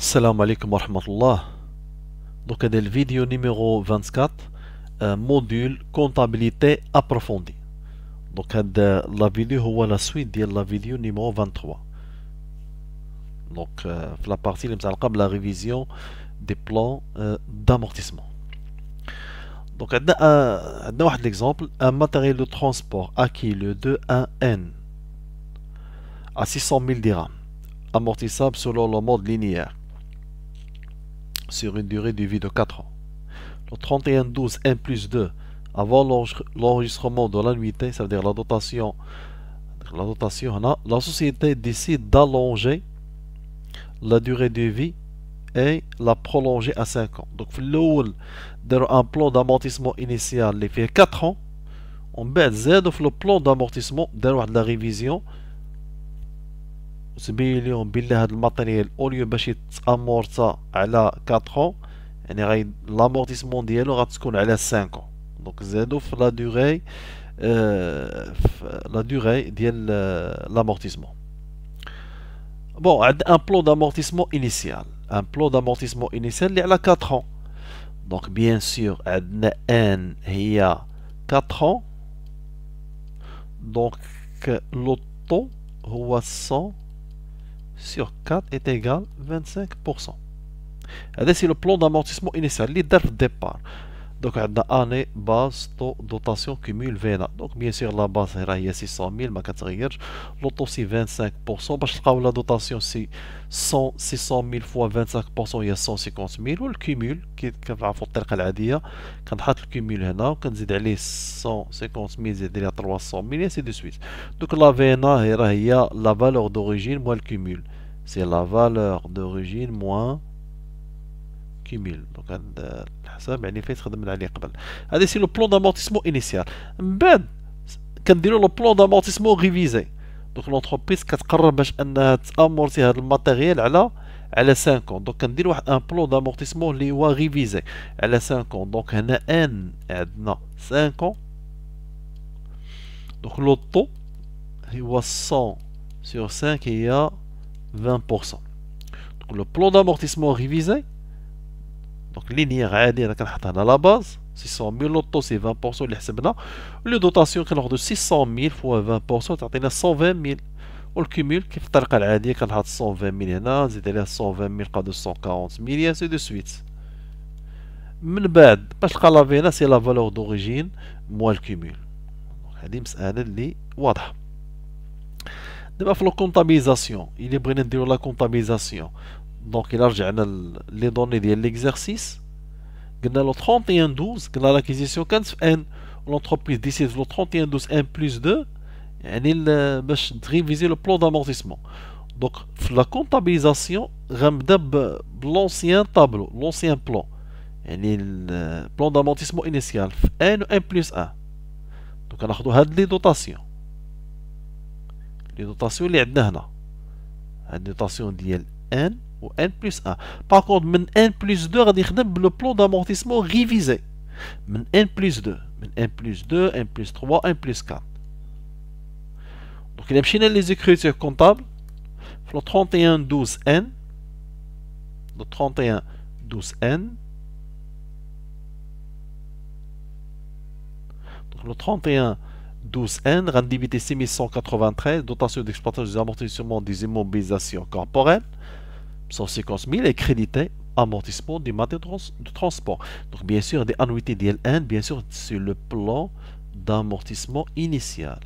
Salam alaikum wa rahmatullah. Donc, c'est la vidéo numéro 24, euh, module comptabilité approfondie. Donc, euh, la vidéo est la suite de la vidéo numéro 23. Donc, euh, la partie de la révision des plans d'amortissement. Donc, on un exemple un matériel de transport acquis le 2-1-N à 600 000 dirhams, amortissable selon le mode linéaire sur une durée de vie de 4 ans. Le 31-12 1 plus 2, avant l'enregistrement de l'annuité, cest à dire la dotation, la hein, la société décide d'allonger la durée de vie et la prolonger à 5 ans. Donc, le un plan d'amortissement initial, il fait 4 ans. On baisse le plan d'amortissement, de la révision, ce matériel, au lieu d'être amorti à 4 ans, l'amortissement sera à 5 ans. Donc, on va ajouter la durée euh, de euh, l'amortissement. Bon, on un plan d'amortissement initial. Un plan d'amortissement initial à 4 ans. Donc, bien sûr, on a 1 4 ans. Donc, le taux est 100 sur 4 est égal à 25%. C'est le plan d'amortissement initial l'idée de départ. Donc, on a année, base, de dotation, cumul, VNA. Donc, bien sûr, la base, c'est 600 000, ma l'autre c'est 25%. Parce que la dotation, c'est 100, 600 000 fois 25%, il y a 150 000. Ou le cumul, qui est tel forteresse à dit, hein. Quand on le cumul, on a 150 000, on a 300 000, et ainsi de suite. Donc, la VNA, il la valeur d'origine moins le cumul. C'est la valeur d'origine moins donc, hein, euh, ça, c'est le plan d'amortissement initial. on ben, le plan d'amortissement révisé. Donc, l'entreprise, quand on a amorti le matériel, elle est 5 ans. Donc, on un plan d'amortissement révisé. Elle a 5 ans. Donc, elle a 5 ans. Donc, l'auto, elle a 100 sur 5 et il 20%. Donc, le plan d'amortissement révisé. دونك لينيير عادي انا كنحط هنا لا باز 600000 لوطو سي 20% اللي حسبنا لو دوتاسيون كناخذو 600000 فوا 20% تعطينا 120000 والكيمول كيف الطريقه العاديه كنحط 120000 هنا نزيد عليها 120000 لقى 140000 سي دو سويت من بعد باش تلقى لا في سي لا فالور دوريجين موا الكيمول هادي مساله اللي واضحه دابا في لو كونطابيزاسيون الا بغينا نديرو لا كونطابيزاسيون Donc, il y les données de l'exercice. Il le 31-12, il l'acquisition quand L'entreprise décide de le 31-12-1 plus 2. réviser le plan d'amortissement. Donc, la comptabilisation, il y a l'ancien tableau, l'ancien plan. le euh, plan d'amortissement initial, N-1 plus 1. Donc, il y a les dotations. Les dotations, il y a hein, les dotations. Les dotations, ou n plus 1 par contre من n plus 2 غادي يخدم le plan d'amortissement révisé من n plus 2 من n plus 2 n plus 3 n plus 4 donc il مشينا les écritures comptables le 31 12 n le 31 12 n donc le 31 12N, rendibilité 6193, dotation d'exploitation des amortissements des immobilisations corporelles. 150 000 est crédité amortissement du matériel de transport. Donc bien sûr des annuités DLN, bien sûr c'est le plan d'amortissement initial.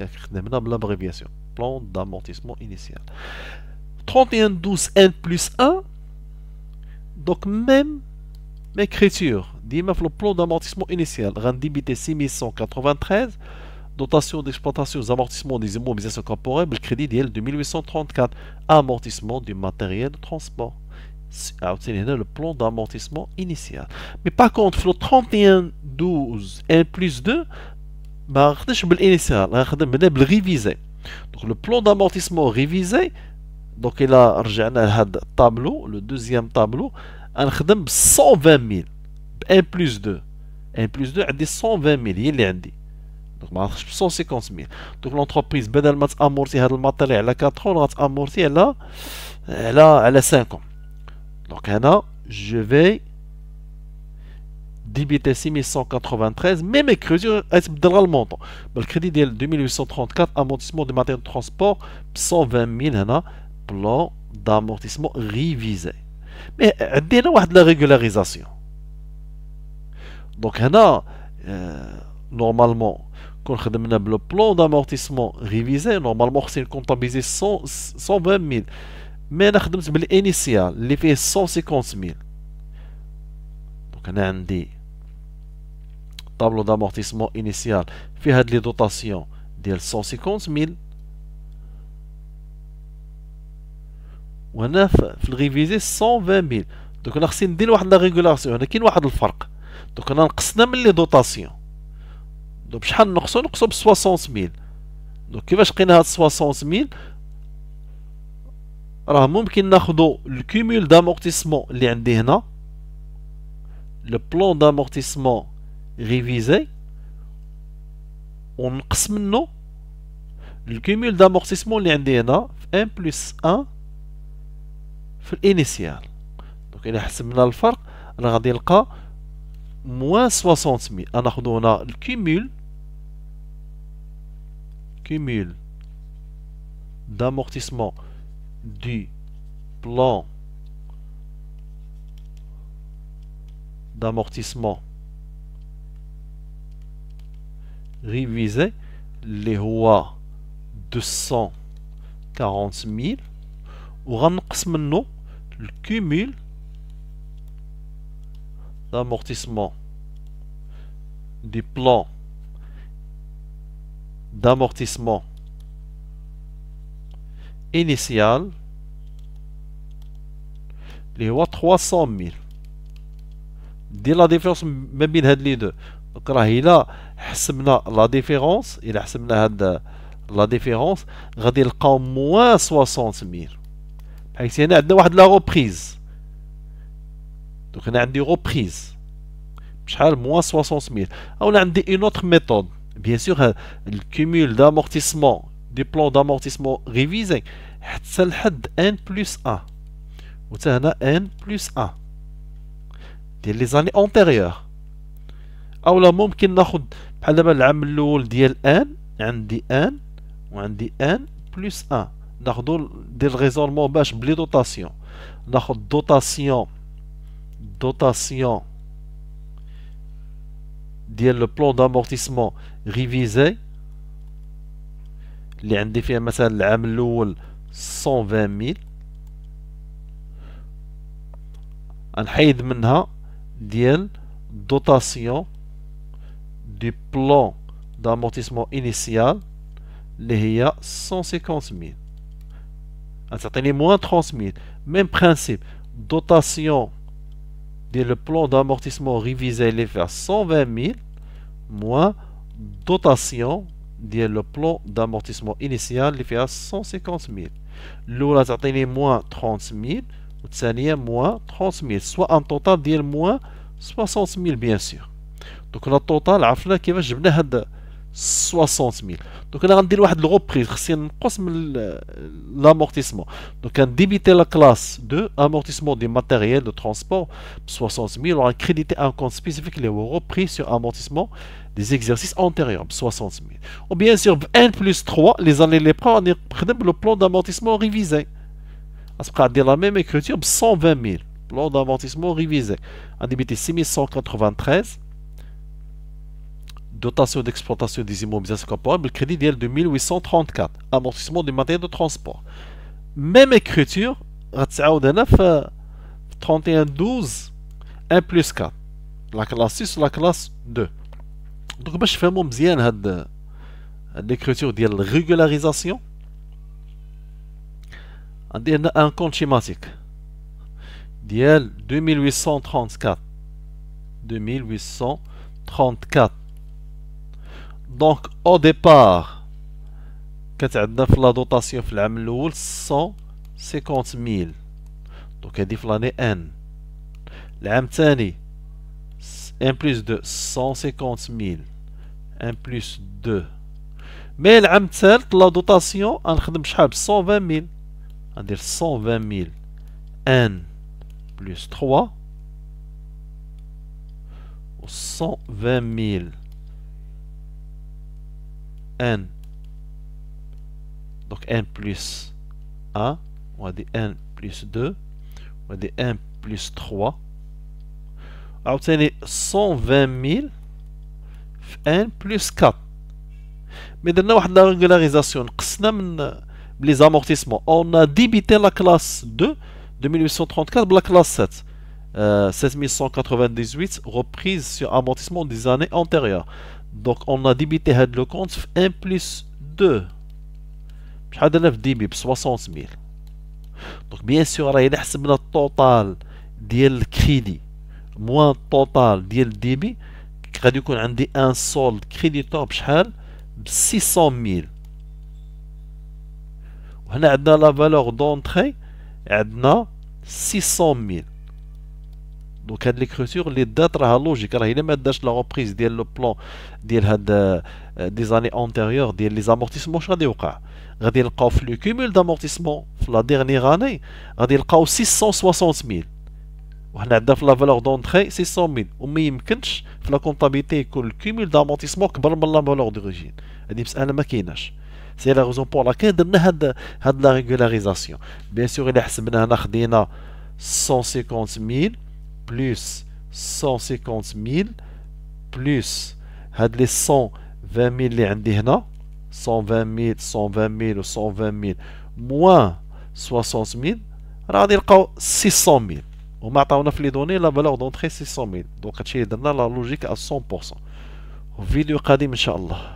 a L'abréviation, plan d'amortissement initial. 12 N plus 1, donc même écriture, dit le plan d'amortissement initial, rendu 6193 Dotation d'exploitation aux amortissements des immobilisations corporelles, le crédit de de 1834, amortissement du matériel de transport. C'est ah, le plan d'amortissement initial. Mais par contre, le 31-12 N plus 2, ما bah, hein, le plan d'amortissement révisé, donc il le le a un 1 2 plus 2 donc, 150 000. Donc l'entreprise elle a 50. 4 ans elle a elle 5 ans je vais débuter 6193 mais mes mesure dans le montant le crédit de 2834 amortissement de matériel de transport 120 000 plan d'amortissement révisé mais a euh, de la régularisation donc maintenant euh, normalement كون خدمنا بلو بلون دامورتيسمون ريفيزي نورمالمون خصني نكونطابيزي 120 ميل مي انا خدمت بالانيسيال اللي فيه 150 ميل دونك انا عندي طابلو دامورتيسمون انيسيال فيه هاد لي دوطاسيون ديال 150 ميل وهنا في الريفيزي 120 ميل دونك انا خصني ندير واحد لا ريغولاسيون هنا كاين واحد الفرق دونك انا نقصنا من لي دوطاسيون دونك شحال نقصو نقصو ب 60000 دونك كيفاش لقينا هاد 60000 راه ممكن ناخدو الكوميول دامورتيسمون اللي عندي هنا لو بلون دامورتيسمون ريفيزي ونقص منه الكوميول دامورتيسمون اللي عندي هنا في ان بلس ان في الانيسيال دونك الى حسبنا الفرق راه غادي نلقى moins 60 000 on a le cumul cumul d'amortissement du plan d'amortissement révisé les rois 240 000 On a le cumul d'amortissement du plan d'amortissement initial a 300 000 la différence même il a les deux donc là la différence il a la différence il a moins 60 000 ici il y a une reprise donc, on a une reprise. Je moins 60 000. Ah, on a une autre méthode. Bien sûr, euh, le cumul d'amortissement, du plan d'amortissement révisé, c'est le n plus 1. On a n plus 1. des les années antérieures. On a même dit que nous avons un n a n, On a n plus 1. On a le raisonnement de la dotation. On a dotation. Dotation du plan d'amortissement révisé, il y a un défi 120 000. Il y a un défi Dotation du plan d'amortissement initial, il y e a 150 000. Un certain de moins 30 000. Même principe, dotation le plan d'amortissement révisé il est vers 120 000 moins dotation le plan d'amortissement initial il est à 150 000 l'eau تعطيني moins 30 000 والثانيه moins 30 000 soit en total ديال moins 60 000 bien sûr donc le total je كيفاش le dire, 60 60000 دونك انا غندير واحد un خصني نقص l'amortissement. Donc on débite la classe 2 amortissement des matériels de transport, 60 60000 On a crédité un compte spécifique, les repris sur amortissement des exercices antérieurs, 60 000. Ou bien sûr, N plus 3, les années les prend, on le plan d'amortissement révisé. On va la même écriture, 120 000. Plan d'amortissement révisé. On débité 6193 dotation d'exploitation des immobilisations corporelles, crédit de 2834 amortissement des matières de transport même écriture غتعاود 31 12 1 plus 4 la classe 6 la classe 2 donc fais fais مزيان écriture l'écriture ديال régularisation un compte schématique. كونت 2834 2834 donc au départ quand on a la dotation de l'année 150 000 donc on dit l'année N l'année 2 1 plus 2 150 000 1 plus 2 mais l'année 3 la dotation on a 120 000 on a 120 000 N plus 3 120 000 n donc n plus 1 on va dire n plus 2 on va dire n plus 3 obtenir 120 000 n plus 4 mais de la régularisation, les amortissements on a on la classe 2 de 2 2834 la classe 7 1698 euh, reprise sur amortissement des années antérieures دونك اون ديبيتي هاد لو كونت في ان بلس دو شحال درنا في ديبي ب 60000 دونك بيان سور راه الا حسبنا التوتال ديال الكريدي موان التوتال ديال الديبي غادي يكون عندي ان سولد كريديتور بشحال ب 600000 وهنا عندنا لا فالور دونتري عندنا 600000 دونك هاد لي ليكروتور لي دات راها لوجيك راه الا ما داش لا ريبريز ديال لو بلون ديال هاد دي زاني اونتيريور ديال لي زامورتيسمون واش غادي يوقع غادي نلقاو في لو كومول دامورتيسمون في لا ديرنيغ اني غادي نلقاو 660000 ميل وحنا عندنا في لا فالور دونتري 600000 ميل وما يمكنش في لا كونطابيتي يكون الكومول دامورتيسمون كبر من لا فالور دوريجين هادي مساله ما كايناش سي لا غوزون بور لاكال درنا هاد هاد لا ريغولاريزاسيون بيان سور الا حسبنا هنا خدينا 150000 ميل plus 150 000 plus 120 000 120 000 120 000 120 000 moins 60 000 راه 600 000 On matin, في لي donné la valeur d'entrée 600 000 دونك la logique la logique à 100% vidéo قادم